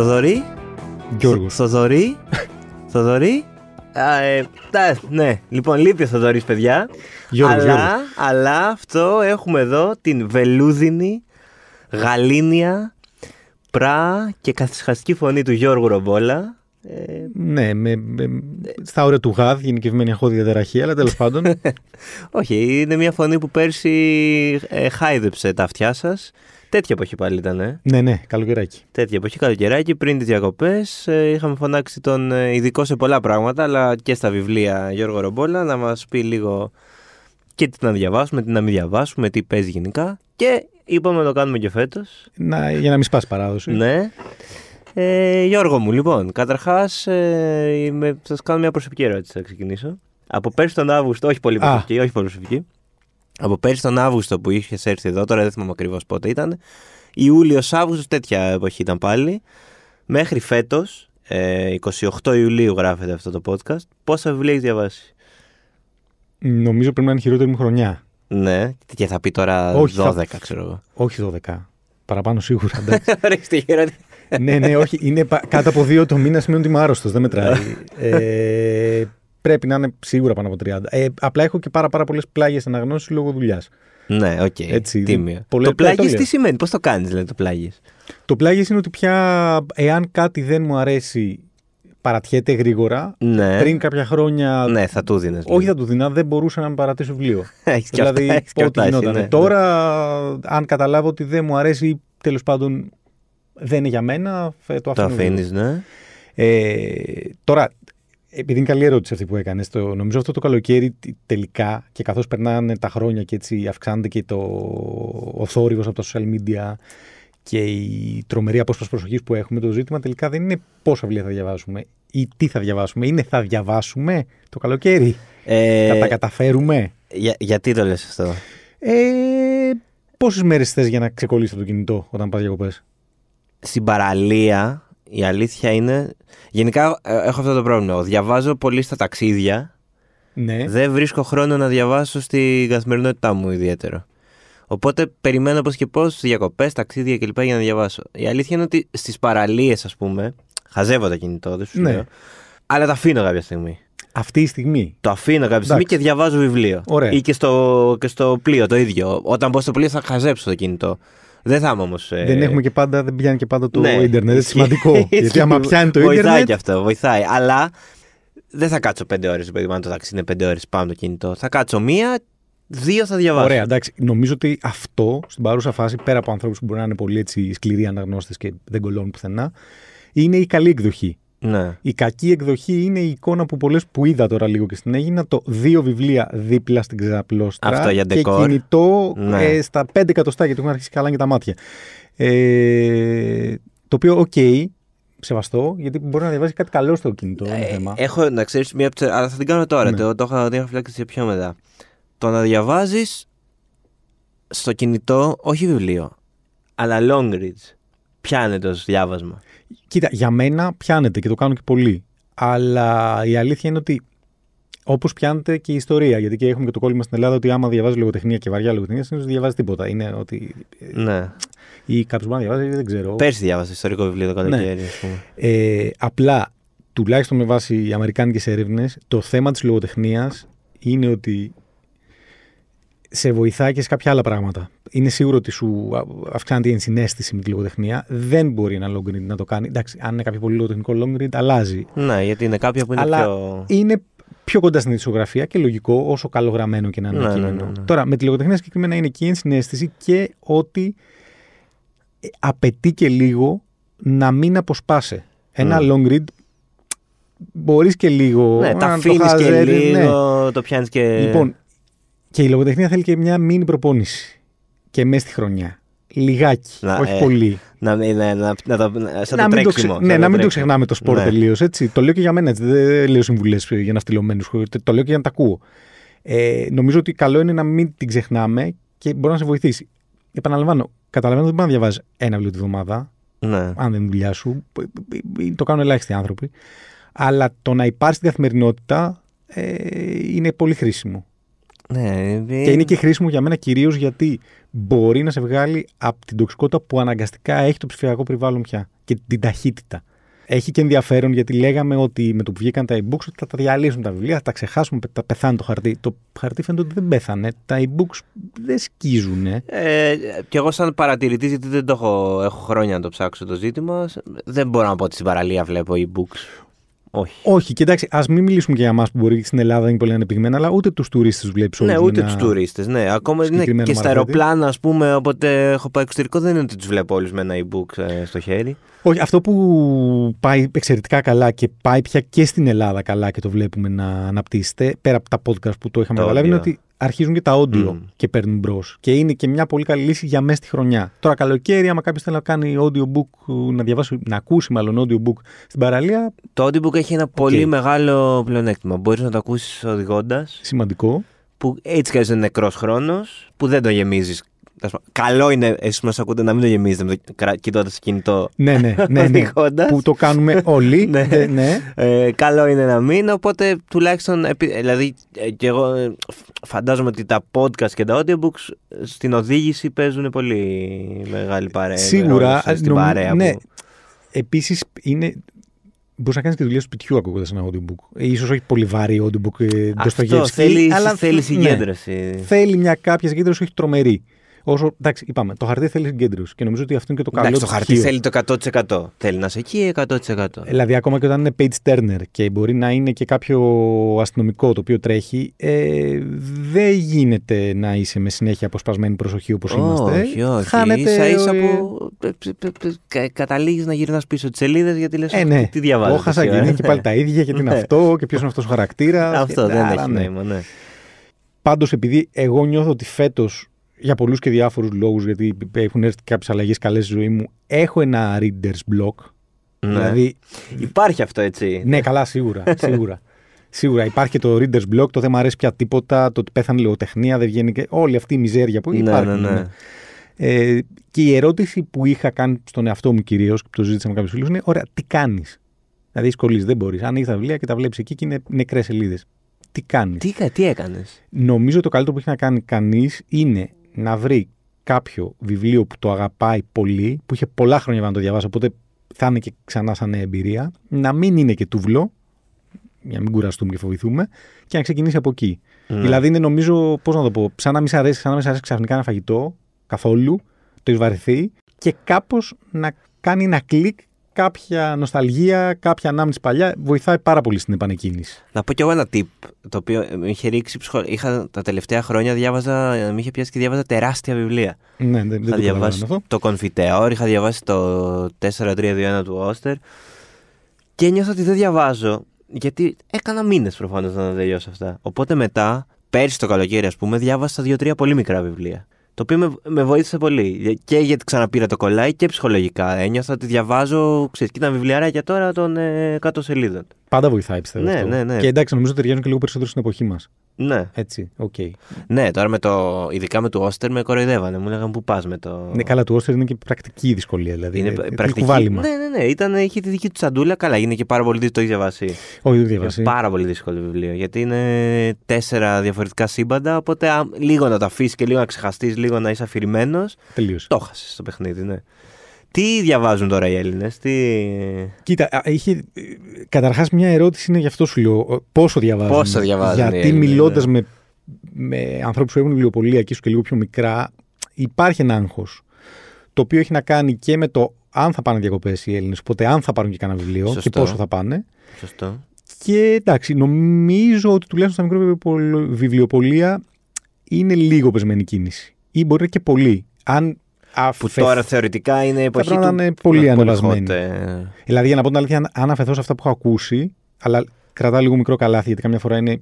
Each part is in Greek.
Θοδωρή. Γιώργος. Θοδωρή. Θοδωρή. Ε, ναι, λοιπόν, λείπει ο Θοδωρής, παιδιά. Γιώργος, αλλά, αυτό έχουμε εδώ την βελούδινη, γαλήνια, πρά και καθισχαστική φωνή του Γιώργου Ρομπόλα. Ε, ναι, με, με, στα όρια του ΓΑΔ, γενικευμένη έχω διαταραχή, αλλά τέλος πάντων. Όχι, είναι μια φωνή που πέρσι ε, χάιδεψε τα αυτιά σας. Τέτοια εποχή πάλι ήταν. Ε. Ναι, ναι, καλοκαιράκι. Τέτοια εποχή, καλοκαιράκι. Πριν τις διακοπές, ε, είχαμε φωνάξει τον ε, ειδικό σε πολλά πράγματα, αλλά και στα βιβλία Γιώργο Ρομπόλα, να μας πει λίγο και τι να διαβάσουμε, τι να μην διαβάσουμε, τι παίζει γενικά. Και είπαμε να το κάνουμε και φέτος. για να μην σπάς παράδοση. ναι. Ε, Γιώργο μου, λοιπόν, καταρχάς ε, σας κάνω μια προσωπική ερώτηση. Θα ξεκινήσω. Από πέρσι τον Αύγουστο, όχι πολύ προσωπική, όχι πολύ προσωπική από πέρσι τον Αύγουστο που είχες έρθει εδώ, τώρα δεν θυμάμαι ακριβώς πότε ήταν. Ιούλιο-Αύγουστο, τέτοια εποχή ήταν πάλι. Μέχρι φέτος, 28 ε, Ιουλίου γράφεται αυτό το podcast. Πόσα βιβλία έχεις διαβάσει, Νομίζω πρέπει να είναι χειρότερη μου χρονιά. Ναι, και θα πει τώρα 12, ξέρω εγώ. Όχι 12. Παραπάνω σίγουρα. ναι, ναι, όχι. Είναι κάτω από δύο το μήνα σημαίνει ότι είμαι άρρωστος. Δεν μετράει. Ε, πρέπει να είναι σίγουρα πάνω από 30. Ε, απλά έχω και πάρα, πάρα πολλές πλάγιες αναγνώσεις λόγω δουλειάς. Ναι, οκ. Okay. το πλάγι τι σημαίνει, πώς το κάνεις, δηλαδή το πλάγι. Το πλάγι είναι ότι πια εάν κάτι δεν μου αρέσει, παρατιέται γρήγορα. Ναι. Πριν κάποια χρόνια. Ναι, θα του δίνες. Όχι, ναι. θα του δίνα, δεν μπορούσα να με παρατήσω βιβλίο. έχεις δηλαδή, αυτά, γινόταν. Ναι, ναι. Τώρα, ναι. αν καταλάβω ότι δεν μου αρέσει ή τέλος πάντων δεν είναι για μένα, το αφήνω. Το αφήνεις, ναι. Ε, τώρα, επειδή είναι καλή ερώτηση αυτή που έκανες, νομίζω αυτό το καλοκαίρι τελικά και καθώς περνάνε τα χρόνια και έτσι αυξάνεται και το, ο θόρυβος από τα social media και η τρομερή απόσπαση προσοχής που έχουμε, το ζήτημα τελικά δεν είναι πόσα βιβλία θα διαβάσουμε ή τι θα διαβάσουμε. Είναι θα διαβάσουμε το καλοκαίρι. Ε, θα τα καταφέρουμε. Για, γιατί το λες αυτό. Ε, Πόσες μέρες θες για να ξεκολλήσεις το κινητό όταν πας διακοπές. Στην παραλία η αλήθεια είναι. Γενικά ε, έχω αυτό το πρόβλημα. Διαβάζω πολύ στα ταξίδια. Ναι. Δεν βρίσκω χρόνο να διαβάσω στη καθημερινότητά μου ιδιαίτερα. Οπότε περιμένω πώς και πώς διακοπές, ταξίδια κλπ. για να διαβάσω. Η αλήθεια είναι ότι στις παραλίες, ας πούμε, χαζεύω τα κινητό, δεν σου ναι. λέω. Αλλά τα αφήνω κάποια στιγμή. Αυτή η στιγμή. Το αφήνω κάποια στιγμή και διαβάζω βιβλίο. Ωραία. Ή και στο, και στο πλοίο το ίδιο. Όταν πω στο πλοίο θα χαζέψω το κινητό. Δεν θα είμαι όμως. Ε, δεν έχουμε και πάντα, δεν πιάνει και πάντα το ναι. ίντερνετ. Είναι σημαντικό. γιατί άμα πιάνει το ίντερνετ. Βοηθάει και αυτό, βοηθάει. Αλλά δεν θα κάτσω πέντε ώρες. Αν το ταξίδι είναι πέντε ώρες πάνω το κινητό. Θα κάτσω μία, δύο θα διαβάσω. Ωραία, εντάξει. Νομίζω ότι αυτό στην παρούσα φάση, πέρα από ανθρώπους που μπορεί να είναι πολύ έτσι, σκληροί αναγνώστες και δεν κολλώνουν πουθενά, είναι η καλή εκδοχή ναι. Η κακή εκδοχή είναι η εικόνα που πολλές που είδα τώρα λίγο και στην Έγινα. Το δύο βιβλία δίπλα στην ξαπλώστρα. Αυτό για Και κινητό ναι. ε, στα 5 εκατοστά γιατί έχουν αρχίσει καλά και τα μάτια. Ε, το οποίο, οκ, okay, σεβαστό, γιατί μπορεί να διαβάζει κάτι καλό στο κινητό. Ε, θέμα. Έχω να ξέρεις μία από αλλά θα την κάνω τώρα. Ναι. Το, το, είχα, το είχα πιο μετά. Το να διαβάζεις στο κινητό, όχι βιβλίο, αλλά long reads. Πιάνε το διάβασμα. Κοίτα, για μένα πιάνεται και το κάνω και πολύ, Αλλά η αλήθεια είναι ότι Όπως πιάνεται και η ιστορία. Γιατί και έχουμε και το κόλλημα στην Ελλάδα ότι άμα διαβάζει λογοτεχνία και βαριά λογοτεχνία, συνήθως δεν διαβάζει τίποτα. Είναι ότι. Ναι. ή κάποιος μπορεί να διαβάζει, δεν ξέρω. Πέρσι διάβασε ιστορικό βιβλίο το ναι. καλοκαίρι, ας πούμε. Ε, απλά, τουλάχιστον με βάση οι αμερικάνικες έρευνες, το θέμα της λογοτεχνίας είναι ότι σε βοηθάει και σε κάποια άλλα πράγματα. Είναι σίγουρο ότι σου αυξάνεται η ενσυναίσθηση με τη λογοτεχνία. Δεν μπορεί ένα long read να το κάνει. Εντάξει, αν είναι κάποιο πολύ λογοτεχνικό long read, αλλάζει. Ναι, γιατί είναι κάποια που είναι Αλλά πιο. Είναι πιο κοντά στην ειδησιογραφία και λογικό, όσο καλογραμμένο και να είναι ναι, Ναι, ναι, ναι, Τώρα, με τη λογοτεχνία συγκεκριμένα είναι και η ενσυναίσθηση και ότι ε, απαιτεί και λίγο να μην αποσπάσει. Ένα mm. long read μπορείς και λίγο. Ναι, τα αφήνεις και ναι. λίγο, το πιάνεις και. Λοιπόν, και η λογοτεχνία θέλει και μια μήνυ προπόνηση. Και μέσα στη χρονιά. Λιγάκι, όχι ε, πολύ. Ε, να, να, να, να, σαν το τρέξιμο. ναι, να, μην το ναι, ξεχνάμε το σπορ ναι. τελείως. Το λέω και για μένα έτσι. Δεν λέω συμβουλές για να ναυτιλωμένους. Το λέω και για να τα ακούω. Ε, νομίζω ότι καλό είναι να μην την ξεχνάμε και μπορεί να σε βοηθήσει. Επαναλαμβάνω, καταλαβαίνω ότι δεν μπορεί να διαβάζεις ένα βιβλίο τη βδομάδα. Ναι. Αν δεν είναι δουλειά σου. Το κάνουν ελάχιστοι άνθρωποι. Αλλά το να υπάρχει στην καθημερινότητα ε, είναι πολύ χρήσιμο. Ναι, ε, Και είναι και χρήσιμο για μένα κυρίως γιατί μπορεί να σε βγάλει από την τοξικότητα που αναγκαστικά έχει το ψηφιακό περιβάλλον πια και την ταχύτητα. Έχει και ενδιαφέρον γιατί λέγαμε ότι με το που βγήκαν τα e-books θα τα διαλύσουν τα βιβλία, θα τα ξεχάσουμε, θα πεθάνει το χαρτί. Το χαρτί φαίνεται ότι δεν πέθανε. Τα e-books δεν σκίζουν. Ε. Κι και εγώ, σαν παρατηρητής, γιατί δεν έχω, έχω χρόνια να το ψάξω το ζήτημα, δεν μπορώ να πω ότι στην παραλία βλέπω e-books. Όχι. Όχι, κοιτάξτε, ας μην μιλήσουμε και για εμάς που μπορεί στην Ελλάδα να είναι πολύ ανεπτυγμένα, αλλά ούτε τους τουρίστες του βλέπει όλου. Ναι, ούτε του τουρίστες. Ναι, ακόμα ναι, και στα αεροπλάνα, ας πούμε, όποτε έχω πάει εξωτερικό, δεν είναι ότι τους βλέπω όλους με ένα e-book ε, στο χέρι. Όχι, αυτό που πάει εξαιρετικά καλά και πάει πια και στην Ελλάδα καλά και το βλέπουμε να αναπτύσσεται, πέρα από τα podcast που το είχαμε καταλάβει, είναι ότι αρχίζουν και τα audio mm. και παίρνουν μπρος. Και είναι και μια πολύ καλή λύση για μέσα στη χρονιά. Τώρα, καλοκαίρι, άμα κάποιος θέλει να κάνει audiobook, να διαβάσει, να ακούσει μάλλον audiobook στην παραλία. Το audiobook έχει ένα okay. πολύ μεγάλο πλεονέκτημα. Μπορείς να το ακούσεις οδηγώντας. Σημαντικό. Που έτσι κι είναι νεκρός χρόνος, που δεν το γεμίζεις Καλό είναι εσείς που μας ακούτε να μην το γεμίζετε κοιτώντας το κινητό. Ναι, ναι, ναι. ναι. που το κάνουμε όλοι. Ναι. ναι. ναι. Ε, καλό είναι να μην. Οπότε τουλάχιστον. Δηλαδή, ε, και εγώ ε, φαντάζομαι ότι τα podcast και τα audiobooks ε, στην οδήγηση παίζουν πολύ μεγάλη παρέα. Σίγουρα. Στην παρέα ναι. Επίσης, είναι μπορείς να κάνεις και δουλειά σπιτιού ακούγοντας ένα audiobook. σω όχι πολύ βαρύ audiobook Αυτό θέλει, αλλά, θέλει ναι. συγκέντρωση. θέλει μια κάποια συγκέντρωση, όχι τρομερή. Όσο, εντάξει, είπαμε, το χαρτί θέλει συγκέντρωση και νομίζω ότι αυτό είναι και το καλό. Εντάξει, το χαρτί θέλει το 100%. Θέλει να είσαι εκεί 100%. Δηλαδή, ακόμα και όταν είναι page turner και μπορεί να είναι και κάποιο αστυνομικό το οποίο τρέχει, ε, δεν γίνεται να είσαι με συνέχεια αποσπασμένη προσοχή όπως είμαστε. Όχι, όχι. Χάνεται. ίσα που ε, καταλήγεις να γυρνάς πίσω τις σελίδες γιατί λες ε, ναι. τι διαβάζει. Όχι, και είναι ε». και πάλι τα ίδια γιατί είναι ναι. αυτό και ποιος είναι αυτός ο χαρακτήρας. Αυτό δεν ναι, έχει ναι. νόημα, ναι. Πάντως, επειδή εγώ νιώθω ότι φέτος για πολλούς και διάφορους λόγους, γιατί έχουν έρθει κάποιες αλλαγές καλές στη ζωή μου, έχω ένα readers block. Ναι. Δηλαδή... Υπάρχει αυτό έτσι. Ναι, καλά, σίγουρα. σίγουρα. Σίγουρα υπάρχει και το readers block, το δεν μου αρέσει πια τίποτα, το ότι πέθανε λογοτεχνία, δεν βγαίνει και όλη αυτή η μιζέρια που ναι, υπάρχει. Ναι, ναι, ναι. Ε, και η ερώτηση που είχα κάνει στον εαυτό μου κυρίως και το ζήτησα με κάποιους φίλους είναι: Ωραία, τι κάνεις. Δηλαδή, σχολείς, δεν μπορείς. Αν έχεις τα βιβλία και τα βλέπεις εκεί και είναι νεκρές σελίδες. Τι κάνεις. Τι, τι έκανες. Νομίζω το καλύτερο που έχει να κάνει κανείς είναι να βρει κάποιο βιβλίο που το αγαπάει πολύ, που είχε πολλά χρόνια να το διαβάσει, οπότε θα είναι και ξανά σαν εμπειρία, να μην είναι και τούβλο, για να μην κουραστούμε και φοβηθούμε, και να ξεκινήσει από εκεί. Mm. Δηλαδή είναι νομίζω, πώς να το πω, σαν να μην σα αρέσει, να ξαφνικά ένα φαγητό καθόλου, το εισβαρεθεί και κάπως να κάνει ένα κλικ κάποια νοσταλγία, κάποια ανάμνηση παλιά. Βοηθάει πάρα πολύ στην επανεκκίνηση. Να πω κι εγώ ένα tip το οποίο με είχε ρίξει ψυχο... Είχα τα τελευταία χρόνια διάβαζα, με είχε πιάσει και διάβαζα τεράστια βιβλία. Ναι, δεν, το διαβάσει αυτό. Το Κονφιτεόρ, είχα διαβάσει το 4-3-2-1 του Όστερ. Και νιώθω ότι δεν διαβάζω, γιατί έκανα μήνες προφανώς να τελειώσω αυτά. Οπότε μετά, πέρσι το καλοκαίρι, ας πούμε, διάβασα δύο-τρία πολύ μικρά βιβλία. Το οποίο με, με βοήθησε πολύ. Και γιατί ξαναπήρα το κολλάι και ψυχολογικά. ένιωσα ότι διαβάζω. Ξέρεις, κοίτα για τώρα των ε, κάτω σελίδων. Πάντα βοηθάει, πιστεύω. Ναι, αυτό. ναι, ναι. Και εντάξει, νομίζω ότι ταιριάζουν και λίγο περισσότερο στην εποχή μας. Ναι. Έτσι, Okay. Ναι, τώρα με το, ειδικά με το Όστερ με κοροϊδεύανε. Μου λέγανε πού πας με το. Ναι, καλά, το Όστερ είναι και πρακτική δυσκολία. Δηλαδή, είναι, ε, πρακτική. Ναι, ναι, ναι. Ήταν, είχε τη δική του τσαντούλα. Καλά, είναι και πάρα πολύ δύσκολο. Το έχει διαβάσει. Όχι, το διαβάσει. πάρα πολύ δύσκολο βιβλίο. Γιατί είναι τέσσερα διαφορετικά σύμπαντα. Οπότε λίγο να το αφήσεις και λίγο να ξεχαστείς, λίγο να είσαι αφηρημένος. Τελείωσε Το χάσει το παιχνίδι, ναι. Τι διαβάζουν τώρα οι Έλληνες, τι. Κοίτα, είχε... καταρχάς μια ερώτηση είναι γι' αυτό σου λέω. Πόσο διαβάζουν. Πόσο διαβάζουν γιατί μιλώντας ναι. με, με ανθρώπους που έχουν βιβλιοπολία και ίσως και λίγο πιο μικρά, υπάρχει ένα άγχος. Το οποίο έχει να κάνει και με το αν θα πάνε διακοπές οι Έλληνες, οπότε αν θα πάρουν και κανένα βιβλίο Σωστό. και πόσο θα πάνε. Σωστό. Και εντάξει, νομίζω ότι τουλάχιστον στα μικρό βιβλιοπολία είναι λίγο πεσμένη κίνηση. Ή μπορεί να και πολύ. Αν που τώρα θεωρητικά είναι εποχή. Θα να είναι πολύ ανεβασμένη. Δηλαδή, για να πω την αλήθεια, αν αφαιθώ σε αυτά που έχω ακούσει, αλλά κρατάει λίγο μικρό καλάθι, γιατί καμιά φορά είναι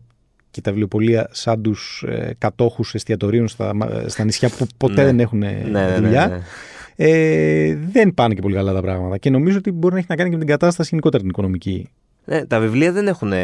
και τα βιβλιοπολία σαν τους ε, κατόχους εστιατορίων στα, στα νησιά που ποτέ ναι. δεν έχουν ε, ναι, ναι, δουλειά. ε, δεν πάνε και πολύ καλά τα πράγματα. Και νομίζω ότι μπορεί να έχει να κάνει και με την κατάσταση γενικότερα την οικονομική ναι, τα βιβλία δεν έχουν, ε,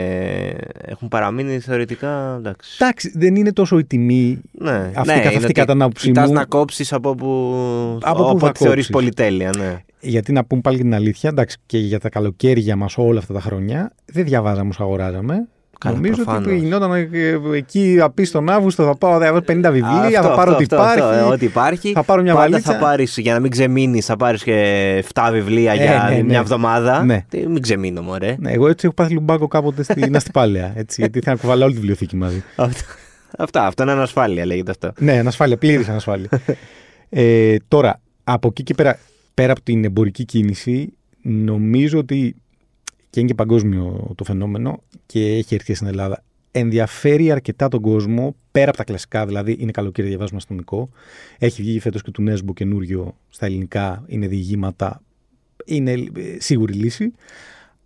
έχουν παραμείνει θεωρητικά. Εντάξει. εντάξει, δεν είναι τόσο η τιμή ναι, αυτή ναι, καθ' αυτή κατά την άποψή να κόψεις από όπου από που θεωρεί πολυτέλεια. Ναι. Γιατί να πούμε πάλι την αλήθεια, εντάξει, και για τα καλοκαίρια μας όλα αυτά τα χρόνια δεν διαβάζαμε όσο αγοράζαμε. Νομίζω ότι γινόταν ε, ε, εκεί να στον Αύγουστο θα πάω 50 ε, βιβλία, θα πάρω ό,τι, αυτό, υπάρχει, ό,τι υπάρχει. Θα πάρω μια βαλίτσα. θα πάρεις, για να μην ξεμείνεις, θα πάρεις και 7 βιβλία για ναι, ναι, μια εβδομάδα. Ναι. Μην ξεμείνω, μωρέ. Ναι, εγώ έτσι έχω πάθει λουμπάκο κάποτε στην Αστυπάλαια. Έτσι, γιατί ήθελα να κουβαλάω όλη τη βιβλιοθήκη μαζί. Αυτά, αυτό είναι ανασφάλεια, λέγεται αυτό. Ναι, ανασφάλεια, πλήρης ανασφάλεια. ε, τώρα, από εκεί και πέρα, πέρα από την εμπορική κίνηση, νομίζω ότι και είναι και παγκόσμιο το φαινόμενο και έχει έρθει στην Ελλάδα. Ενδιαφέρει αρκετά τον κόσμο πέρα από τα κλασικά, δηλαδή είναι καλοκαίρι, διαβάζουμε αστυνομικό. Έχει βγει φέτος και του Νέσμπο καινούριο στα ελληνικά, είναι διηγήματα, είναι ε, σίγουρη λύση.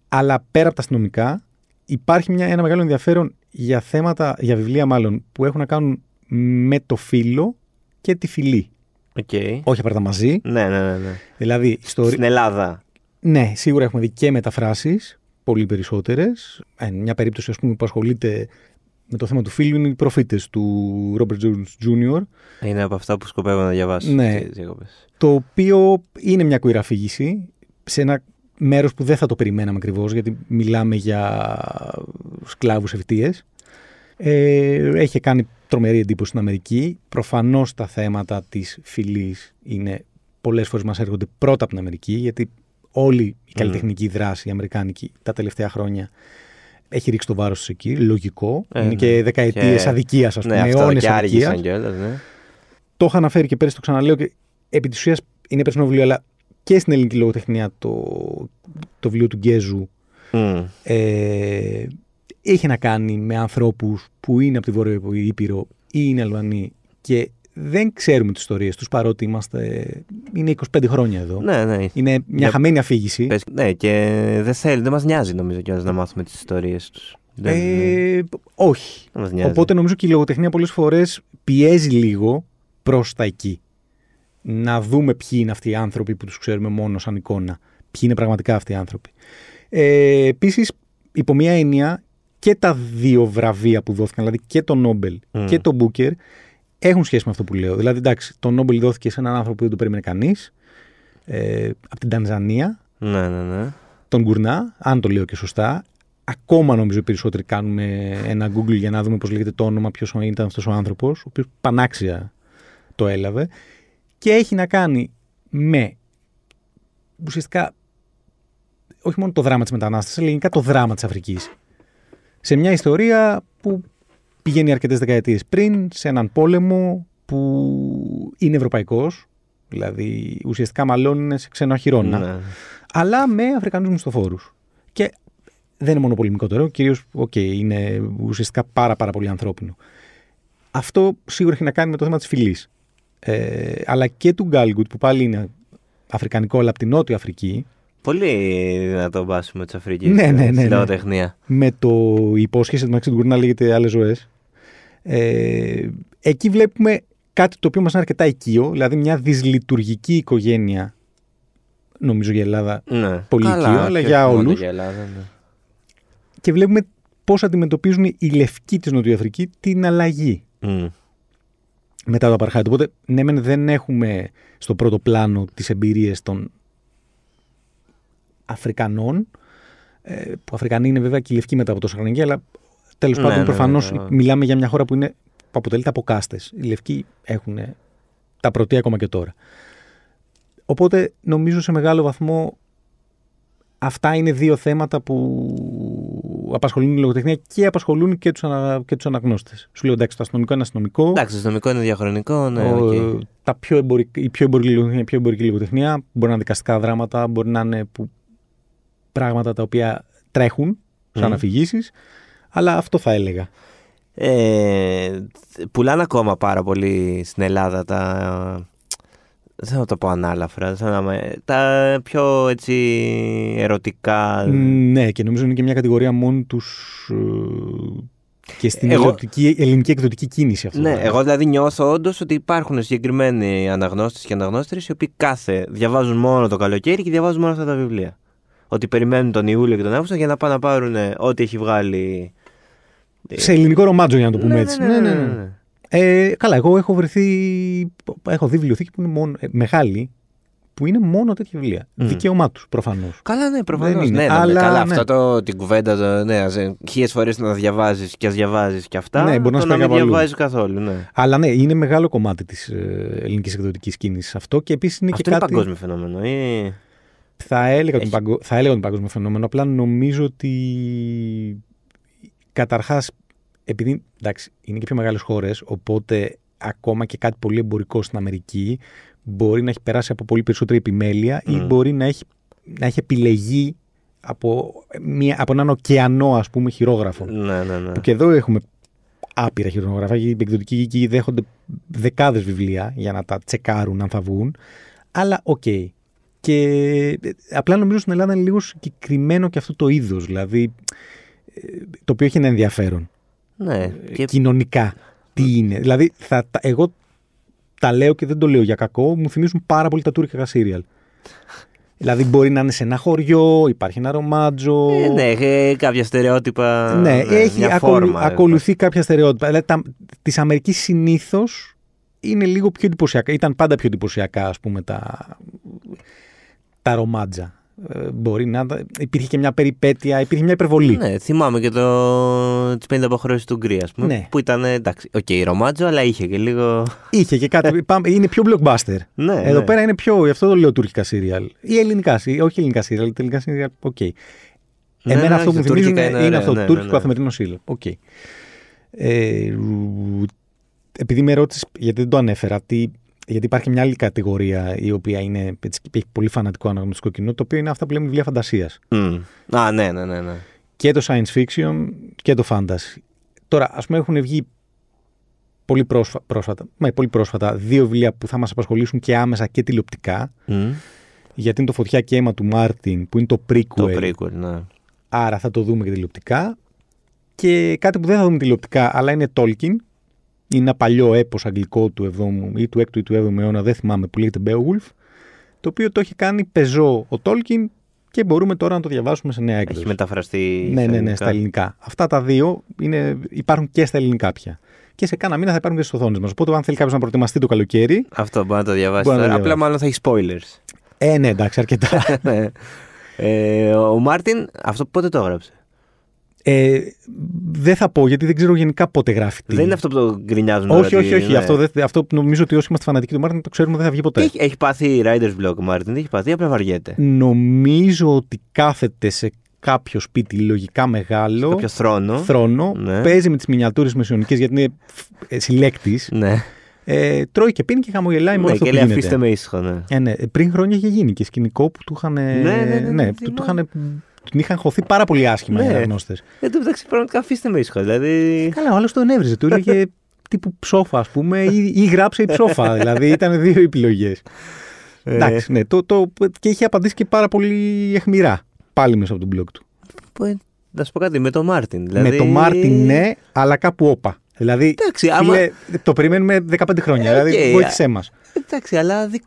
Αλλά πέρα από τα αστυνομικά, υπάρχει μια, ένα μεγάλο ενδιαφέρον για θέματα, για βιβλία μάλλον, που έχουν να κάνουν με το φίλο και τη φιλή. Okay. Όχι απαραίτητα μαζί. Ναι, ναι, ναι. ναι. Δηλαδή, Στην Ελλάδα. Ναι, σίγουρα έχουμε δει και μεταφράσεις, πολύ περισσότερες. μια περίπτωση ας πούμε, που ασχολείται με το θέμα του φίλου είναι οι προφήτες του Robert Jones Jr. Είναι από αυτά που σκοπεύω να διαβάσω. Ναι. Το οποίο είναι μια κουηρά σε ένα μέρος που δεν θα το περιμέναμε ακριβώς, γιατί μιλάμε για σκλάβους ευτίες Ε, έχει κάνει τρομερή εντύπωση στην Αμερική. Προφανώς τα θέματα της φυλής είναι πολλές φορές μας έρχονται πρώτα από την Αμερική, γιατί όλη η καλλιτεχνική δράση η αμερικάνικη τα τελευταία χρόνια έχει ρίξει το βάρος τους εκεί. Λογικό. Ε, είναι ναι. και δεκαετίες και... αδικίας, ναι, πούμε. Ναι, αιώνε αδικία. Το είχα αναφέρει και πέρσι, το ξαναλέω. Και επί της ουσίας είναι περσινό βιβλίο, αλλά και στην ελληνική λογοτεχνία το, το βιβλίο του Γκέζου. Mm. Ε, έχει να κάνει με ανθρώπους που είναι από τη Βόρεια Ήπειρο ή είναι Αλβανοί και δεν ξέρουμε τις ιστορίες τους παρότι είμαστε. είναι 25 χρόνια εδώ. Ναι, ναι. Είναι μια Για... χαμένη αφήγηση. Πες, ναι, και δεν θέλει, δεν μας νοιάζει νομίζω κιόλας να μάθουμε τις ιστορίες τους. Ε, δεν... όχι. Οπότε νομίζω και η λογοτεχνία πολλές φορές πιέζει λίγο προς τα εκεί. Να δούμε ποιοι είναι αυτοί οι άνθρωποι που τους ξέρουμε μόνο σαν εικόνα. Ποιοι είναι πραγματικά αυτοί οι άνθρωποι. Ε, Επίσης, υπό μία έννοια και τα δύο βραβεία που δόθηκαν, δηλαδή και το Νόμπελ mm. και το Μπούκερ, έχουν σχέση με αυτό που λέω. Δηλαδή, εντάξει, το Νόμπελ δόθηκε σε έναν άνθρωπο που δεν το περίμενε κανείς. Ε, από την Τανζανία. Ναι, ναι, ναι. Τον Γκουρνά, αν το λέω και σωστά. Ακόμα νομίζω οι περισσότεροι κάνουμε ένα Google για να δούμε πώς λέγεται το όνομα, ποιος ήταν αυτός ο άνθρωπος, ο οποίος πανάξια το έλαβε. Και έχει να κάνει με ουσιαστικά όχι μόνο το δράμα της μετανάστευσης, αλλά γενικά το δράμα της Αφρικής. Σε μια ιστορία που πηγαίνει αρκετές δεκαετίες πριν σε έναν πόλεμο που είναι ευρωπαϊκός, Δηλαδή ουσιαστικά μαλώνουν σε ξένο αχυρώνα. Ναι. Αλλά με Αφρικανούς μισθοφόρους. Και δεν είναι μόνο πολεμικό τώρα, κυρίω okay, είναι ουσιαστικά πάρα, πάρα πολύ ανθρώπινο. Αυτό σίγουρα έχει να κάνει με το θέμα της φυλής. Ε, αλλά και του Γκάλγκουτ που πάλι είναι αφρικανικό, αλλά από την Νότια Αφρική. Πολύ δυνατό μπάσιμο της Αφρικής. Ναι, ναι, ε, ναι, ναι. Με το υπόσχεση του του Γκουρνά λέγεται Άλλες ζωές. Ε, εκεί βλέπουμε κάτι το οποίο μας είναι αρκετά οικείο, δηλαδή μια δυσλειτουργική οικογένεια, νομίζω για Ελλάδα ναι. πολύ οικείο, αλλά για όλους. Ναι. Και βλέπουμε πώς αντιμετωπίζουν οι λευκοί της Νοτιοαφρική την αλλαγή. Μετά το απαρχάρι Οπότε, ναι, μεν δεν έχουμε στο πρώτο πλάνο τις εμπειρίες των Αφρικανών, ε, που Αφρικανοί είναι βέβαια και οι λευκοί μετά από τόσα χρόνια, αλλά Τέλος ναι, πάντων, ναι, ναι προφανώς ναι, ναι. μιλάμε για μια χώρα που, είναι, που αποτελείται από κάστες. Οι Λευκοί έχουν τα πρωτεία ακόμα και τώρα. Οπότε νομίζω σε μεγάλο βαθμό αυτά είναι δύο θέματα που απασχολούν τη λογοτεχνία και απασχολούν και τους ανα, Σου λέω εντάξει, το αστυνομικό είναι αστυνομικό. Εντάξει, το αστυνομικό είναι διαχρονικό. Ναι, ο, τα πιο εμπορική, η πιο εμπορική, λογοτεχνία, πιο εμπορική λογοτεχνία μπορεί να είναι δικαστικά δράματα, μπορεί να είναι που, πράγματα τα οποία τρέχουν σαν mm. αφηγήσεις αλλά αυτό θα έλεγα. Ε, πουλάνε ακόμα πάρα πολύ στην Ελλάδα τα... Δεν θα το πω ανάλαφρα. Τα πιο έτσι ερωτικά. Ναι, και νομίζω είναι και μια κατηγορία μόνο τους ε, και στην εγώ... ελληνική εκδοτική κίνηση αυτό. Ναι, εγώ δηλαδή νιώθω όντως ότι υπάρχουν συγκεκριμένοι αναγνώστες και αναγνώστρε οι οποίοι κάθε διαβάζουν μόνο το καλοκαίρι και διαβάζουν μόνο αυτά τα βιβλία. Ότι περιμένουν τον Ιούλιο και τον Αύγουστο για να πάνε να πάρουν ό,τι έχει βγάλει σε ελληνικό ρομάτζο, για να το πούμε ναι, έτσι. Ναι ναι, ναι, ναι, ναι. Ε, καλά, εγώ έχω βρεθεί. Έχω δει βιβλιοθήκη που είναι μόνο, ε, μεγάλη, που είναι μόνο τέτοια βιβλία. Mm. Δικαίωμά τους, προφανώς. Καλά, ναι, προφανώ. Ναι, ναι, αλλά, καλά, αυτό το, την κουβέντα, το, ναι, ε, χίλιες φορές να διαβάζεις και ας διαβάζεις και αυτά. Ναι, μπορεί να, να μην διαβάζεις καθόλου. Ναι. Αλλά ναι, είναι μεγάλο κομμάτι της ε, ελληνικής εκδοτικής κίνησης αυτό και επίσης είναι αυτό και είναι κάτι. παγκόσμιο φαινόμενο. Ή... Θα, έλεγα Έχει... τον παγκο... θα έλεγα τον παγκόσμιο φαινόμενο. Απλά νομίζω ότι Καταρχάς, επειδή εντάξει, είναι και πιο μεγάλες χώρες, οπότε ακόμα και κάτι πολύ εμπορικό στην Αμερική μπορεί να έχει περάσει από πολύ περισσότερη επιμέλεια mm. ή μπορεί να έχει, να έχει επιλεγεί από, μια, από έναν ωκεανό ας πούμε χειρόγραφο. Ναι, ναι, ναι. Που και εδώ έχουμε άπειρα χειρογραφά. Οι εκδοτικοί εκεί δέχονται δεκάδες βιβλία για να τα τσεκάρουν αν θα βγουν. Αλλά οκ. Okay. Και απλά νομίζω στην Ελλάδα είναι λίγο συγκεκριμένο και αυτό το είδος, Δηλαδή το οποίο έχει ένα ενδιαφέρον. Ναι. Ε, κοινωνικά. Τι είναι. Δηλαδή, θα, εγώ τα λέω και δεν το λέω για κακό, μου θυμίζουν πάρα πολύ τα τουρκικά σύριαλ. Δηλαδή μπορεί να είναι σε ένα χωριό, υπάρχει ένα ρομάτζο. Ε, ναι, ε, κάποια στερεότυπα. Ναι, ε, έχει ακολουθεί κάποια στερεότυπα. Δηλαδή, τα, της Αμερικής είναι λίγο πιο εντυπωσιακά. Ήταν πάντα πιο εντυπωσιακά, ας πούμε, τα, τα ρομάτζα. Ε, μπορεί να. Υπήρχε και μια περιπέτεια, υπήρχε μια υπερβολή. Ναι, θυμάμαι και το... τις 50 αποχρεώσει του Γκρι, ας πούμε. Ναι. Που ήταν εντάξει, οκ, okay, ρομάτζο, αλλά είχε και λίγο. Είχε και κάτι. είναι πιο blockbuster. Ναι, Εδώ ναι. πέρα είναι πιο. Γι' αυτό το λέω τουρκικά σύριαλ. Ή ελληνικά, όχι ελληνικά σύριαλ, τελικά σύριαλ. Οκ. Okay. Ναι, Εμένα ναι, αυτό που θυμίζει είναι, είναι αυτό. Ναι, τουρκικό ναι, ναι. Αθημετρίνο οκ Okay. Ε, επειδή με ρώτησες, γιατί δεν το ανέφερα, τι, γιατί υπάρχει μια άλλη κατηγορία η οποία είναι, έχει πολύ φανατικό αναγνωστικό κοινό, το οποίο είναι αυτά που λέμε βιβλία φαντασίας. Α, ναι, ναι, ναι, ναι. Και το science fiction και το fantasy. Τώρα, ας πούμε, έχουν βγει πολύ πρόσφατα, μα, πολύ πρόσφατα δύο βιβλία που θα μας απασχολήσουν και άμεσα και τηλεοπτικά. Mm. Γιατί είναι το Φωτιά και αίμα του Μάρτιν, που είναι το prequel. Το prequel, ναι. Άρα θα το δούμε και τηλεοπτικά. Και κάτι που δεν θα δούμε τηλεοπτικά, αλλά είναι Tolkien, είναι ένα παλιό έπος αγγλικό του 7ου ή του 6ου ή του 7ου αιώνα, δεν θυμάμαι, που λέγεται Beowulf, το οποίο το έχει κάνει πεζό ο Tolkien και μπορούμε τώρα να το διαβάσουμε σε νέα έκδοση. Έχει μεταφραστεί ναι, στα, ναι, ναι, στα ελληνικά. Αυτά τα δύο είναι, υπάρχουν και στα ελληνικά πια. Και σε κάνα μήνα θα υπάρχουν και στις οθόνες μας. Οπότε, αν θέλει κάποιος να προετοιμαστεί το καλοκαίρι. Αυτό μπορεί να το διαβάσει. Τώρα. Απλά, μάλλον θα έχει spoilers. Ε, ναι, εντάξει, αρκετά. Ναι. ε, ο Μάρτιν, αυτό πότε το έγραψε. Ε, δεν θα πω γιατί δεν ξέρω γενικά πότε γράφει. Δεν είναι αυτό που το γκρινιάζουν Όχι, όχι, όχι. Αυτό, αυτό νομίζω ότι όσοι είμαστε φανατικοί του Μάρτιν το ξέρουμε δεν θα βγει ποτέ. Έχει, έχει πάθει Riders Blog ο Μάρτιν, έχει πάθει, απλά βαριέται. Νομίζω ότι κάθεται σε κάποιο σπίτι λογικά μεγάλο. Σε κάποιο θρόνο. θρόνο ναι. Παίζει με τις μινιατούρες μεσαιωνικέ γιατί είναι ε, συλλέκτης. Ναι. Ε, τρώει και πίνει και χαμογελάει μόνο ναι, και λέει, Αφήστε με ήσυχο, ναι. Ε, ναι. Πριν χρόνια είχε γίνει και σκηνικό που του είχαν. ναι, ναι, ναι, ναι, ναι την είχαν χωθεί πάρα πολύ άσχημα ναι. οι αναγνώστε. Εν μεταξύ, πραγματικά αφήστε με ήσυχα. Δηλαδή... Καλά, ο άλλος τον έβριζε. Του έλεγε τύπου ψόφα, ας πούμε, ή, ή γράψε η ψόφα. δηλαδή ήταν δύο επιλογές. Ε. Εντάξει, ναι. Το, το, και είχε απαντήσει και πάρα πολύ αιχμηρά πάλι μέσα από τον blog του. Ε, να σου πω κάτι, με το Μάρτιν. Με το δηλαδή- Μάρτιν, ναι, αλλά κάπου όπα. Δηλαδή, Εντάξει, άμα... φίλε, το περιμένουμε 15 χρόνια. Okay, δηλαδή, ε, ε, βοήθησέ μας. Εντάξει, αλλά δι...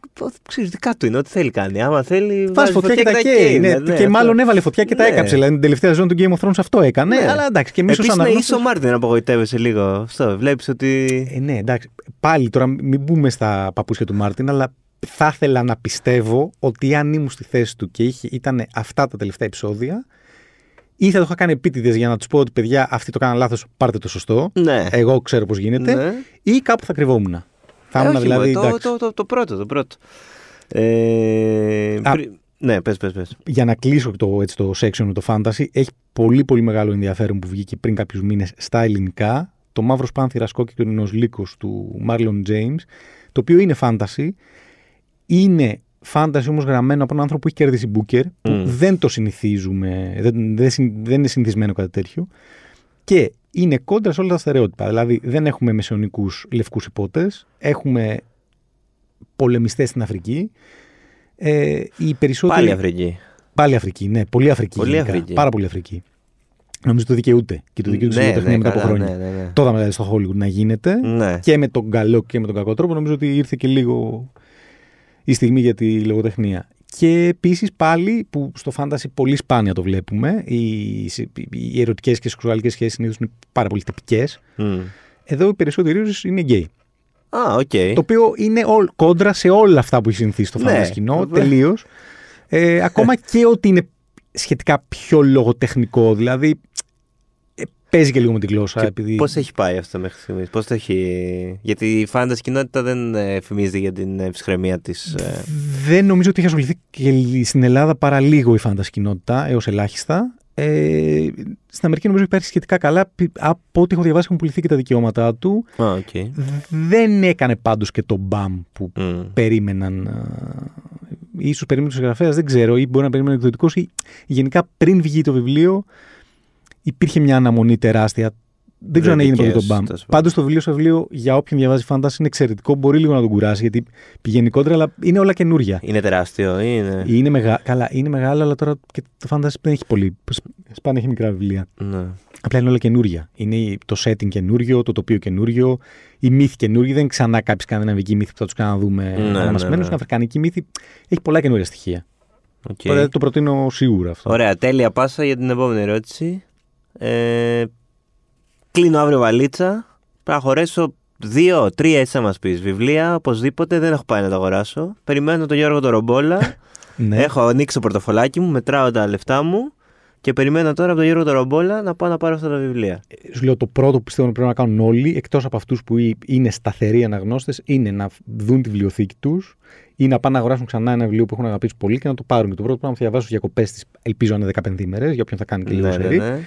δικά του είναι ό,τι θέλει κάνει. Άμα θέλει. Βάζει φωτιά, και, τα καίει. Ναι, ναι, και ναι, αυτό. μάλλον έβαλε φωτιά και ναι. τα έκαψε. Δηλαδή την τελευταία ζώνη του Game of Thrones αυτό έκανε. Ναι. Αλλά εντάξει, και εμείς ω αναγνώστε. ίσω Μάρτιν απογοητεύεσαι λίγο. Αυτό βλέπεις ότι. Ε, ναι, εντάξει. Πάλι τώρα μην μπούμε στα παπούσια του Μάρτιν, αλλά θα ήθελα να πιστεύω ότι αν ήμουν στη θέση του και ήταν αυτά τα τελευταία επεισόδια, ή θα το είχα κάνει επίτηδες για να τους πω ότι παιδιά, αυτοί το κάναν λάθος, πάρτε το σωστό. Ναι. Εγώ ξέρω πώς γίνεται. Ναι. Ή κάπου θα κρυβόμουν. Θα ε, ήμουν δηλαδή. Το, το, το, πρώτο, το πρώτο. Ε, Ναι, πες. πες, πες. Για να κλείσω το, έτσι, το section με το fantasy, έχει πολύ πολύ μεγάλο ενδιαφέρον που βγήκε πριν κάποιους μήνες στα ελληνικά το μαύρος πάνθυρας ενό λύκος του Μάρλον Τζέιμ, το οποίο είναι fantasy, είναι φάνταση όμως γραμμένο από έναν άνθρωπο που έχει κερδίσει μπούκερ, που mm. δεν το συνηθίζουμε, δεν, δεν είναι συνηθισμένο κάτι τέτοιο. Και είναι κόντρα σε όλα τα στερεότυπα. Δηλαδή δεν έχουμε μεσαιωνικούς λευκούς υπότες, έχουμε πολεμιστές στην Αφρική. Ε, οι περισσότεροι... Πάλι Αφρική. Πάλι Αφρική, ναι, πολύ Αφρική. Πολύ Αφρική. Πάρα πολύ Αφρική. Νομίζω το δικαιούται και το δικαιούται ναι, στην ναι, μετά από χρόνια. Ναι, ναι, ναι. Τώρα μετά δηλαδή, στο Hollywood να γίνεται ναι. και με τον καλό και με τον κακό τρόπο. Νομίζω ότι ήρθε και λίγο η στιγμή για τη λογοτεχνία. Και επίσης πάλι που στο φάνταση πολύ σπάνια το βλέπουμε, οι, οι ερωτικές και σεξουαλικές σχέσεις συνήθως είναι πάρα πολύ τυπικές. Mm. Εδώ οι περισσότεροι είναι γκέι. okay. Το οποίο είναι all, κόντρα σε όλα αυτά που έχει συνηθίσει στο ναι, φάνταση κοινό, τελείως. Ε, ακόμα ε. και ότι είναι σχετικά πιο λογοτεχνικό. Δηλαδή, Παίζει και λίγο με την γλώσσα. Επειδή... Πώς έχει πάει αυτό μέχρι στιγμής, Πώς το έχει. Γιατί η φάνταση κοινότητα δεν ε, φημίζεται για την ψυχραιμία της. Ε, δεν νομίζω ότι έχει ασχοληθεί και στην Ελλάδα παρά λίγο η φάνταση κοινότητα, έως ελάχιστα. Ε, στην Αμερική νομίζω ότι υπάρχει σχετικά καλά. Από ό,τι έχω διαβάσει, έχουν πουληθεί και τα δικαιώματά του. Okay. Δεν έκανε πάντως και το μπαμ που περίμεναν. Ε, ίσως περίμεναν του συγγραφέας, δεν ξέρω, ή μπορεί να περίμενε εκδοτικό, γενικά πριν βγει το βιβλίο, υπήρχε μια αναμονή τεράστια. Δεν ξέρω αν έγινε ποτέ το μπαμ. Πάντω το βιβλίο στο βιβλίο για όποιον διαβάζει φάνταση είναι εξαιρετικό. Μπορεί λίγο να τον κουράσει γιατί πηγαίνει κόντρα, αλλά είναι όλα καινούρια. Είναι τεράστιο, είναι. είναι μεγα... Καλά, είναι μεγάλο, αλλά τώρα και το φάνταση δεν έχει πολύ. Σπάνια έχει μικρά βιβλία. Ναι. Απλά είναι όλα καινούρια. Είναι το setting καινούριο, το τοπίο καινούριο, οι μύθοι καινούριοι. Δεν ξανά κάποιο κανένα σκανδιναβικοί μύθη που θα τους δούμε ναι, ναι, Ναι, ναι. Αφρικανική μύθη έχει πολλά καινούρια στοιχεία. Okay. Οπότε το προτείνω σίγουρα αυτό. Ωραία, τέλεια πάσα για την επόμενη ερώτηση. Ε, κλείνω αύριο βαλίτσα. Πρέπει Να χωρέσω δύο, τρία έτσι θα μας πεις βιβλία. Οπωσδήποτε δεν έχω πάει να τα αγοράσω. Περιμένω τον Γιώργο τον Ρομπόλα. Ναι. Έχω ανοίξει το πορτοφολάκι μου, μετράω τα λεφτά μου. Και περιμένω τώρα από τον Γιώργο Ρομπόλα να πάω να πάρω αυτά τα βιβλία. Ε, σου λέω το πρώτο που πιστεύω ότι πρέπει να κάνουν όλοι, εκτός από αυτούς που είναι σταθεροί αναγνώστες, είναι να δουν τη βιβλιοθήκη τους ή να πάνε να αγοράσουν ξανά ένα βιβλίο που έχουν αγαπήσει πολύ και να το πάρουν. Και το πρώτο πράγμα που θα διαβάσω στις διακοπές της, ελπίζω να είναι 15 ημέρες, για όποιον θα κάνει και λίγο ναι, ναι, ναι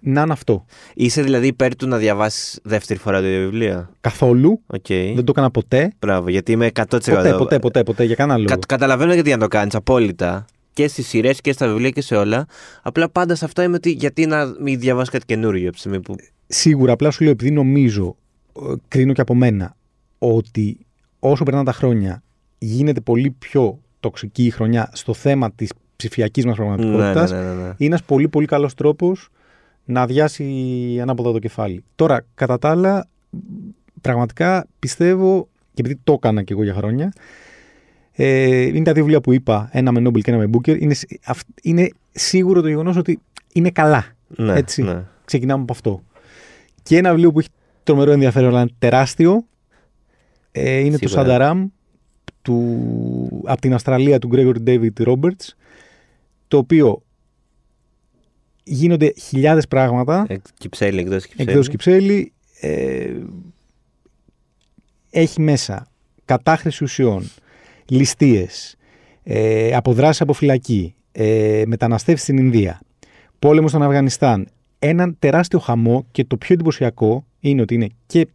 να είναι αυτό. Είσαι δηλαδή υπέρ του να διαβάσεις δεύτερη φορά το ίδιο βιβλίο. Καθόλου. Okay. Δεν το έκανα ποτέ. Μπράβο, γιατί είμαι 100%. Ποτέ, ποτέ, ποτέ, ποτέ για κανένα λόγο. καταλαβαίνω γιατί να το κάνεις απόλυτα. Και στις σειρές και στα βιβλία και σε όλα. Απλά πάντα σε αυτό είμαι ότι γιατί να μην διαβάσει κάτι καινούριο. Που... Σίγουρα, απλά σου λέω επειδή νομίζω, ε, κρίνω και από μένα, ότι όσο περνά τα χρόνια γίνεται πολύ πιο τοξική η χρονιά στο θέμα της ψηφιακής μας ναι, πραγματικότητας. Ναι, ναι, ναι, είναι ένας πολύ πολύ καλός τρόπος να αδειάσει ανάποδα το κεφάλι. Τώρα, κατά τα άλλα, πραγματικά πιστεύω, και επειδή το έκανα και εγώ για χρόνια, ε, είναι τα δύο βιβλία που είπα, ένα με Νόμπελ και ένα με Μπούκερ, είναι, είναι σίγουρο το γεγονός ότι είναι καλά. Ναι, έτσι. Ναι. Ξεκινάμε από αυτό. Και ένα βιβλίο που έχει τρομερό ενδιαφέρον, αλλά είναι τεράστιο, ε, είναι Σίγουρα. του Σανταράμ, του, από την Αυστραλία του Γκρέγορ David Roberts, το οποίο γίνονται χιλιάδες πράγματα. Ε, κυψέλη, Ε, έχει μέσα κατάχρηση ουσιών, ληστείες, ε, αποδράσεις από φυλακή, ε, μεταναστεύσεις στην Ινδία, πόλεμο στον Αφγανιστάν, έναν τεράστιο χαμό και το πιο εντυπωσιακό είναι ότι είναι και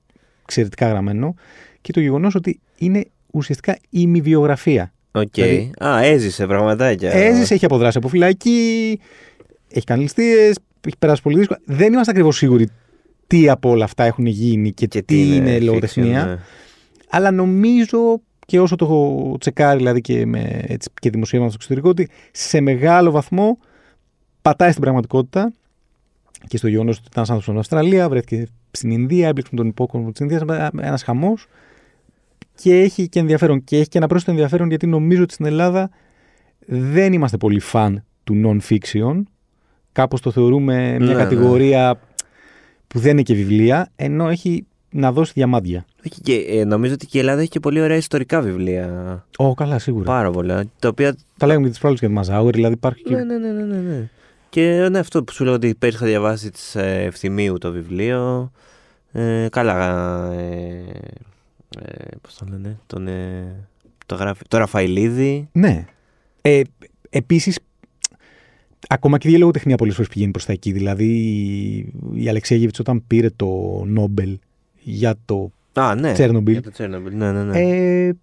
εξαιρετικά γραμμένο και το γεγονός ότι είναι ουσιαστικά ημιβιογραφία. Οκ. Okay. Δηλαδή Α, έζησε πραγματάκια. Έζησε, έχει αποδράσει από φυλακή, έχει κάνει ληστείες, έχει περάσει πολύ δύσκολα. Δεν είμαστε ακριβώς σίγουροι τι από όλα αυτά έχουν γίνει και, και τι είναι, είναι λογοτεχνία. Ναι. Αλλά νομίζω και όσο το τσεκάρει δηλαδή και, με, έτσι, και δημοσίευμα στο εξωτερικό ότι σε μεγάλο βαθμό πατάει στην πραγματικότητα και στο γεγονός ότι ήταν άνθρωπο στην Αυστραλία, βρέθηκε στην Ινδία, έπληξε με τον υπόκοσμο της Ινδίας, ένα χαμός. Και έχει και ενδιαφέρον. Και έχει και ένα πρόσθετο ενδιαφέρον γιατί νομίζω ότι στην Ελλάδα δεν είμαστε πολύ φαν του non-fiction κάπως το θεωρούμε μια ναι, ναι. κατηγορία που δεν είναι και βιβλία, ενώ έχει να δώσει διαμάντια. Και, ε, νομίζω ότι και η Ελλάδα έχει και πολύ ωραία ιστορικά βιβλία. Ω, καλά, σίγουρα. Πάρα πολλά. Τα, οποία... τα και τις πρόλε για τη δηλαδή υπάρχει και. Ναι, ναι, ναι. ναι, ναι. ναι. Και αυτό που σου λέω ότι πέρυσι είχα διαβάσει της ε, Ευθυμίου το βιβλίο. Ε, καλά. Ε, ε το λένε, τον. το, γράφει, το Ραφαηλίδη. Ναι. Ε, Επίσης, Ακόμα και η λογοτεχνία πολλές φορές πηγαίνει προς τα εκεί. Δηλαδή, η Αλεξία Γεύτσο όταν πήρε το Νόμπελ για το Α, ναι, Τσέρνομπιλ. ναι, ναι, ναι. Ε,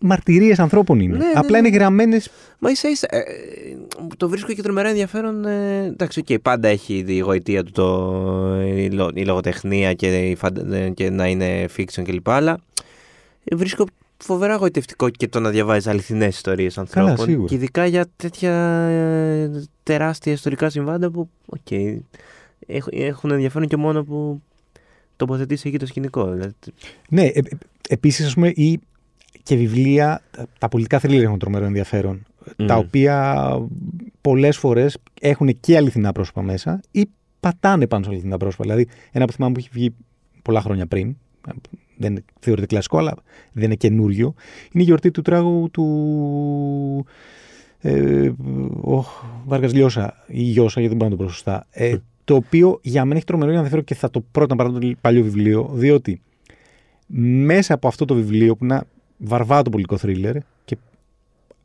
Μαρτυρίες ανθρώπων είναι. Ναι, ναι, Απλά ναι. είναι γραμμένες. Μα ίσα ίσα. Ε, το βρίσκω και τρομερά ενδιαφέρον. Ε, εντάξει, okay, πάντα έχει η γοητεία του το, η, λογοτεχνία και, ε, και να είναι fiction κλπ. Αλλά ε, βρίσκω φοβερά γοητευτικό και το να διαβάζεις αληθινές ιστορίες ανθρώπων. Καλά, και ειδικά για τέτοια ε, τεράστια ιστορικά συμβάντα που okay, έχουν ενδιαφέρον και μόνο που τοποθετήσει εκεί το σκηνικό. Δηλαδή. Ναι, ε, ε επίσης, ας πούμε, ή και βιβλία, τα πολιτικά θρύλια έχουν τρομερό ενδιαφέρον. Τα mm. οποία πολλές φορές έχουν και αληθινά πρόσωπα μέσα ή πατάνε πάνω σε αληθινά πρόσωπα. Δηλαδή, ένα που θυμάμαι που έχει βγει πολλά χρόνια πριν, δεν θεωρείται κλασικό, αλλά δεν είναι καινούριο. Είναι η γιορτή του τράγου του. Ε, ο Βάργα ή γιώσα, γιατί δεν μπορώ να το πω σωστά. Ε, ε. το οποίο για μένα έχει τρομερό ενδιαφέρον και θα το πρώτα παρά το παλιό βιβλίο, διότι μέσα από αυτό το βιβλίο που είναι βαρβάτο πολιτικό θρίλερ και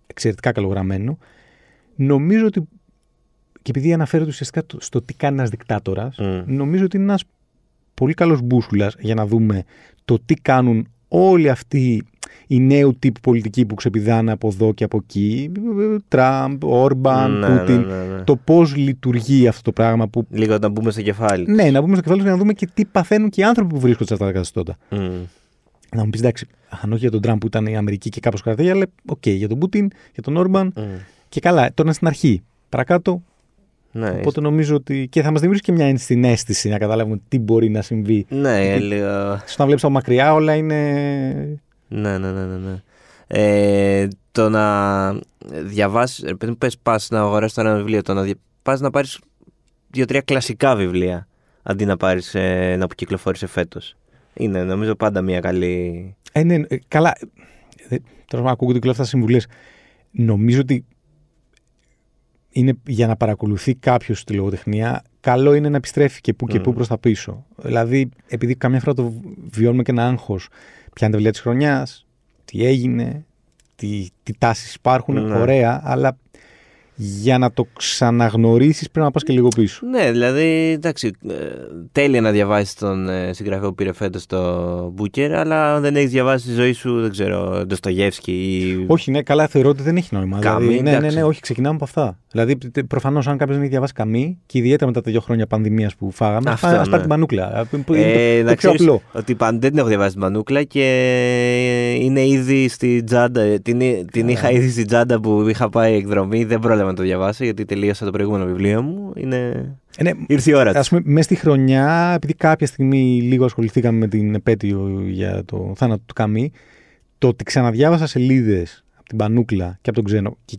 εξαιρετικά καλογραμμένο, νομίζω ότι. Και επειδή αναφέρεται ουσιαστικά στο τι κάνει ένας δικτάτορας, mm. νομίζω ότι είναι ένας πολύ καλός μπούσουλας για να δούμε το τι κάνουν όλοι αυτοί οι νέου τύπου πολιτικοί που ξεπηδάνε από εδώ και από εκεί, Τραμπ, Όρμπαν, ναι, Πούτιν, ναι, ναι, ναι. το πώς λειτουργεί αυτό το πράγμα. Που... Λίγο να μπούμε στο κεφάλι. Ναι, να μπούμε στο κεφάλι για να δούμε και τι παθαίνουν και οι άνθρωποι που βρίσκονται σε αυτά τα καθεστώτα. Mm. Να μου πεις εντάξει, αν όχι για τον Τραμπ που ήταν η Αμερική και κάπως κρατάει, αλλά οκ, okay, για τον Πούτιν, για τον Όρμπαν. Και καλά, τώρα στην αρχή. Παρακάτω, ναι, Οπότε νομίζω ότι. και θα μας δημιουργήσει και μια συνέστηση να καταλάβουμε τι μπορεί να συμβεί. Ναι, ε, λίγο. Στο να βλέπεις από μακριά όλα είναι. Ναι, ναι, ναι. ναι, ναι. Ε, το να διαβάσεις. Ε, πριν πες πας να αγοράσεις ένα βιβλίο, το να πας να πάρεις δύο-τρία κλασικά βιβλία αντί να πάρεις ε, που κυκλοφόρησε φέτο. Είναι νομίζω πάντα μια καλή. Ε, ναι, ε, καλά. Τώρα ακούγονται και όλα αυτά συμβουλές. Νομίζω ότι είναι για να παρακολουθεί κάποιος τη λογοτεχνία, καλό είναι να επιστρέφει και που και που ναι. προς τα πίσω. Δηλαδή, επειδή καμιά φορά το βιώνουμε και ένα άγχος, ποια είναι τα βιβλία της χρονιάς, τι έγινε, τι, τι τάσεις υπάρχουν, ναι. ωραία, αλλά για να το ξαναγνωρίσεις πρέπει να πας και λίγο πίσω. Ναι, δηλαδή, εντάξει, ε, τέλεια να διαβάσεις τον ε, συγγραφέα που πήρε φέτος το Μπούκερ, αλλά αν δεν έχεις διαβάσει τη ζωή σου, δεν ξέρω, Ντοστογεύσκη ή... Όχι, ναι, καλά θεωρώ ότι δεν έχει νόημα. Καμή, δηλαδή, ναι, ναι, ναι, όχι, ξεκινάμε από αυτά. Δηλαδή, προφανώς, αν κάποιος δεν έχει διαβάσει καμί και ιδιαίτερα μετά τα δύο χρόνια πανδημίας που φάγαμε, α ναι. πάρει την πανούκλα Ε, ε το, απλό. Ότι δεν έχω διαβάσει την μανούκλα και είναι ήδη στην τζάντα. Την, την είχα ήδη στην τζάντα που είχα πάει εκδρομή, δεν πρόλαβα με να το διαβάσω γιατί τελείωσα το προηγούμενο βιβλίο μου. Είναι... Ε, ναι, Ήρθε η ώρα. Ας πούμε, μέσα στη χρονιά, επειδή κάποια στιγμή λίγο ασχοληθήκαμε με την επέτειο για το θάνατο του Καμί, το ότι ξαναδιάβασα σελίδες από την Πανούκλα και από τον Ξένο, και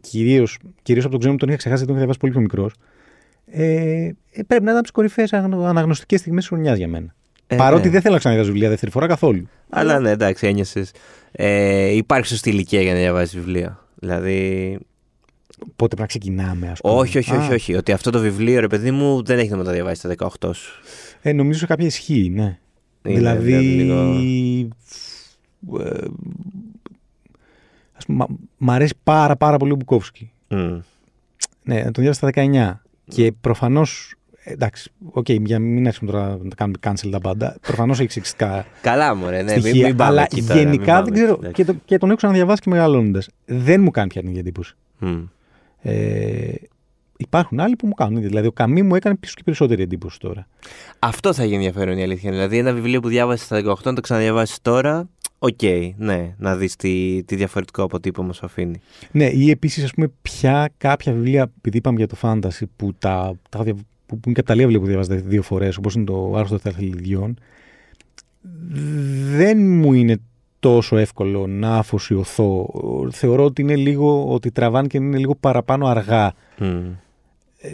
κυρίω από τον Ξένο που τον είχα ξεχάσει, τον είχα διαβάσει πολύ πιο μικρός, ε, ε, πρέπει να ήταν από τις κορυφαίες αναγνωστικές στιγμές της χρονιάς για μένα. Ε, Παρότι ναι. δεν θέλω να ξαναδιαβάσω βιβλία δεύτερη φορά καθόλου. Αλλά ναι, εντάξει, ένιωσες. Ε, υπάρχεις σωστή ηλικία για να διαβάσεις βιβλία. Δηλαδή, πότε πρέπει να ξεκινάμε, ας πούμε. Όχι, όχι, όχι, όχι. Ότι αυτό το βιβλίο, ρε παιδί μου, δεν έχει να το διαβάσεις τα 18 σου. Ε, νομίζω κάποια ισχύει, ναι. Είναι, δηλαδή. δηλαδή λίγο... ε, πούμε, μ' αρέσει πάρα, πάρα πολύ ο Μπουκόφσκι. Mm. Ναι, τον διάβασα στα 19. Και ναι. προφανώς. Ε, εντάξει, οκ, okay, για μην έρθουμε τώρα να κάνουμε cancel τα πάντα. Προφανώς έχει εξηγητικά. Καλά, μου ρε, ναι, στοιχεία, μην, Αλλά γενικά δεν ξέρω. Και, το, και, τον έχω ξαναδιαβάσει και μεγαλώνοντας. Δεν μου κάνει πια την ίδια εντύπωση. Mm. Ε, υπάρχουν άλλοι που μου κάνουν. Δηλαδή, ο Καμί μου έκανε πίσω και περισσότερη εντύπωση τώρα. Αυτό θα γίνει ενδιαφέρον η αλήθεια. Δηλαδή, ένα βιβλίο που διάβασες στα 18, να το ξαναδιαβάσεις τώρα. Οκ, okay, ναι, να δεις τι, διαφορετικό αποτύπωμα σου αφήνει. Ναι, ή επίσης, ας πούμε, πια κάποια βιβλία, επειδή είπαμε για το φάνταση, που, τα, τα, που, που είναι και από βιβλία που διαβάζετε δύο φορές, όπως είναι το Άρθρο των Θεαθλιδιών, δεν μου είναι τόσο εύκολο να αφοσιωθώ. Θεωρώ ότι είναι λίγο ότι τραβάνε και είναι λίγο παραπάνω αργά. Ε,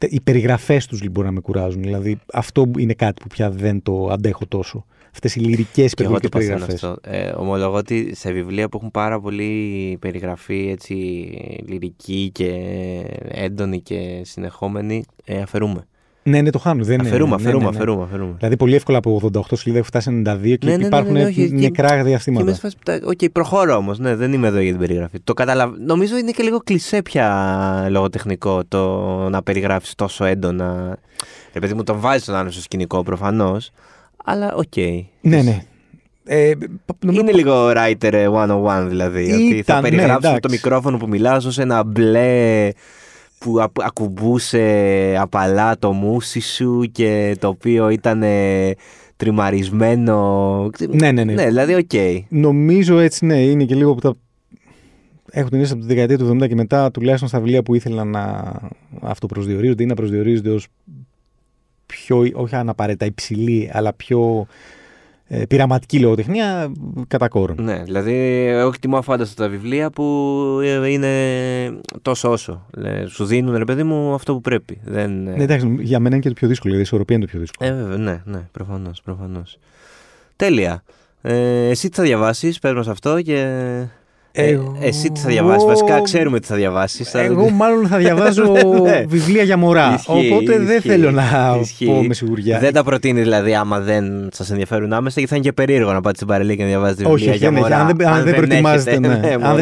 οι περιγραφές τους λοιπόν να με κουράζουν. Δηλαδή, αυτό είναι κάτι που πια δεν το αντέχω τόσο. Αυτές οι λυρικές περιγραφέ. Ε, ομολογώ ότι σε βιβλία που έχουν πάρα πολύ περιγραφή έτσι, λυρική και έντονη και συνεχόμενη, ε, αφαιρούμε. Ναι, ναι, το χάνουν. Δεν αφαιρούμε, είναι, αφαιρούμε, ναι, ναι, αφαιρούμε, ναι. Δηλαδή πολύ εύκολα από 88 σελίδα έχω φτάσει 92 και ναι, ναι, υπάρχουν ναι, νεκρά διαστήματα. Οκ, okay, προχώρα όμως. Ναι, δεν είμαι εδώ για την περιγραφή. Το καταλαβα... Νομίζω είναι και λίγο κλισέ πια λογοτεχνικό το να περιγράφεις τόσο έντονα. Επειδή μου, τον βάζει τον άλλο στο σκηνικό προφανώς. Αλλά οκ. Okay. Ναι, ναι. Ε, νομίζω... Είναι λίγο writer 101 ε, δηλαδή. Ήταν, ότι θα περιγράψουμε το μικρόφωνο που μιλάω σε ένα μπλε που ακουμπούσε απαλά το μουσί σου και το οποίο ήταν τριμαρισμένο. Ναι, ναι, ναι. ναι δηλαδή, οκ. Νομίζω έτσι, ναι, είναι και λίγο από τα. Έχω την ίδια από τη δεκαετία του 70 και μετά, τουλάχιστον στα βιβλία που ήθελα να αυτοπροσδιορίζονται ή να προσδιορίζονται ως πιο, όχι αναπαραίτητα υψηλή, αλλά πιο ε, πειραματική λογοτεχνία κατά κόρον. Ναι, δηλαδή εγώ εκτιμώ αφάνταστα τα βιβλία που ε, είναι τόσο όσο. Σου δίνουν ρε παιδί μου αυτό που πρέπει. Δεν... Ε, ναι, εντάξει, για μένα είναι και το πιο δύσκολο, η ισορροπία είναι το πιο δύσκολο. Ε, βέβαια, ναι, ναι, προφανώς, Προφανώς. Τέλεια. Ε, εσύ τι θα διαβάσεις, παίρνω σε αυτό και. Εγώ... Ε, εσύ τι θα διαβάσεις. Βασικά ξέρουμε τι θα διαβάσεις. Εγώ, μάλλον, θα διαβάζω ναι. βιβλία για μωρά. Ισχύει, οπότε ισχύει, δεν θέλω να ισχύει. πω με σιγουριά. Δεν τα προτείνει δηλαδή άμα δεν σας ενδιαφέρουν άμεσα, γιατί θα είναι και περίεργο να πάτε στην παρελή και να διαβάζετε βιβλία Όχι, για μωρά. Αν δεν, αν δεν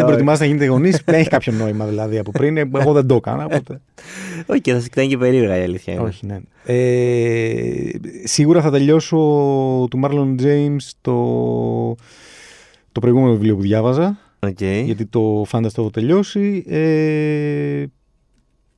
προετοιμάζετε να γίνετε γονεί, δεν έχει κάποιο νόημα δηλαδή από πριν. Εγώ δεν το έκανα. Όχι, θα σας και περίεργα η αλήθεια. Όχι, ναι. Ε, σίγουρα θα τελειώσω του Μάρλον Τζέιμ το. Το προηγούμενο βιβλίο που διάβαζα, γιατί το φάνταστο έχω τελειώσει. Ε,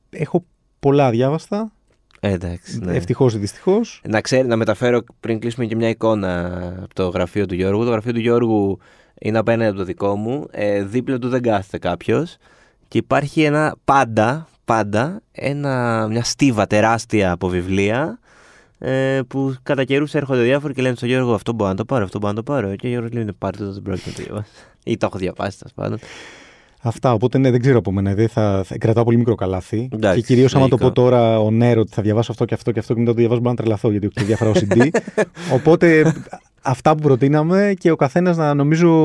έχω πολλά διάβαστα. εντάξει, ναι. Ευτυχώς ή δυστυχώς. Να ξέρει, να μεταφέρω πριν κλείσουμε και μια εικόνα από το γραφείο του Γιώργου. Το γραφείο του Γιώργου είναι απέναντι από το δικό μου. Ε, δίπλα του δεν κάθεται κάποιος. Και υπάρχει ένα πάντα, πάντα, ένα, μια στίβα τεράστια από βιβλία ε, που κατά καιρούς έρχονται διάφοροι και λένε στον Γιώργο αυτό μπορώ να το πάρω, αυτό μπορώ να το πάρω. Και ο Γιώργος λέει «Ναι, πάρτε το, δεν πρόκειται να το ή το έχω διαβάσει, τέλος πάντων. Αυτά. Οπότε ναι, δεν ξέρω από μένα. Δεν θα... Κρατάω πολύ μικρό καλάθι. και κυρίως άμα το πω τώρα ο Νέρο ότι θα διαβάσω αυτό και αυτό και αυτό και μετά το διαβάζω, μπορεί να τρελαθώ γιατί έχω και διάφορα CD Οπότε αυτά που προτείναμε και ο καθένας να νομίζω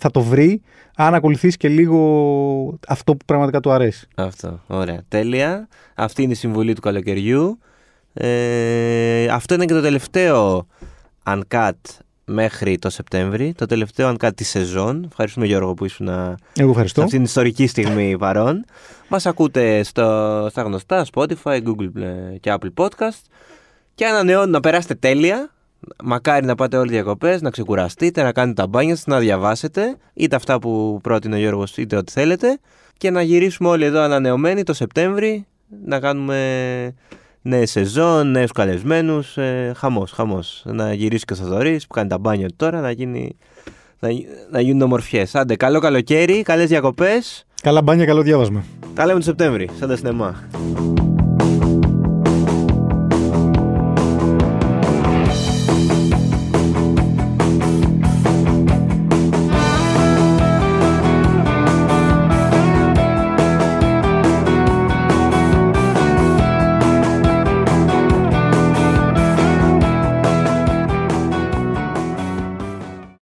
θα το βρει αν ακολουθήσει και λίγο αυτό που πραγματικά του αρέσει. Αυτό. Ωραία. Τέλεια. Αυτή είναι η συμβολή του καλοκαιριού. Ε, αυτό είναι και το τελευταίο uncut μέχρι το Σεπτέμβρη, το τελευταίο αν κάτι σεζόν. Ευχαριστούμε Γιώργο που ήσουν σε αυτήν την ιστορική στιγμή παρόν. Μας ακούτε στο, στα γνωστά Spotify, Google και Apple Podcast και ανανεώνω να περάσετε τέλεια. Μακάρι να πάτε όλοι διακοπές, να ξεκουραστείτε, να κάνετε τα μπάνια σας, να διαβάσετε είτε αυτά που πρότεινε ο Γιώργος, είτε ό,τι θέλετε. Και να γυρίσουμε όλοι εδώ ανανεωμένοι το Σεπτέμβρη να κάνουμε νέες σεζόν, νέους καλεσμένους. Ε, χαμός, χαμός. Να γυρίσει και ο Θοδωρής που κάνει τα μπάνια τώρα, να, γίνει, να, να γίνουν ομορφιές. Άντε, καλό καλοκαίρι, καλές διακοπές. Καλά μπάνια, καλό διάβασμα. Τα λέμε το Σεπτέμβρη, σαν τα σινεμά.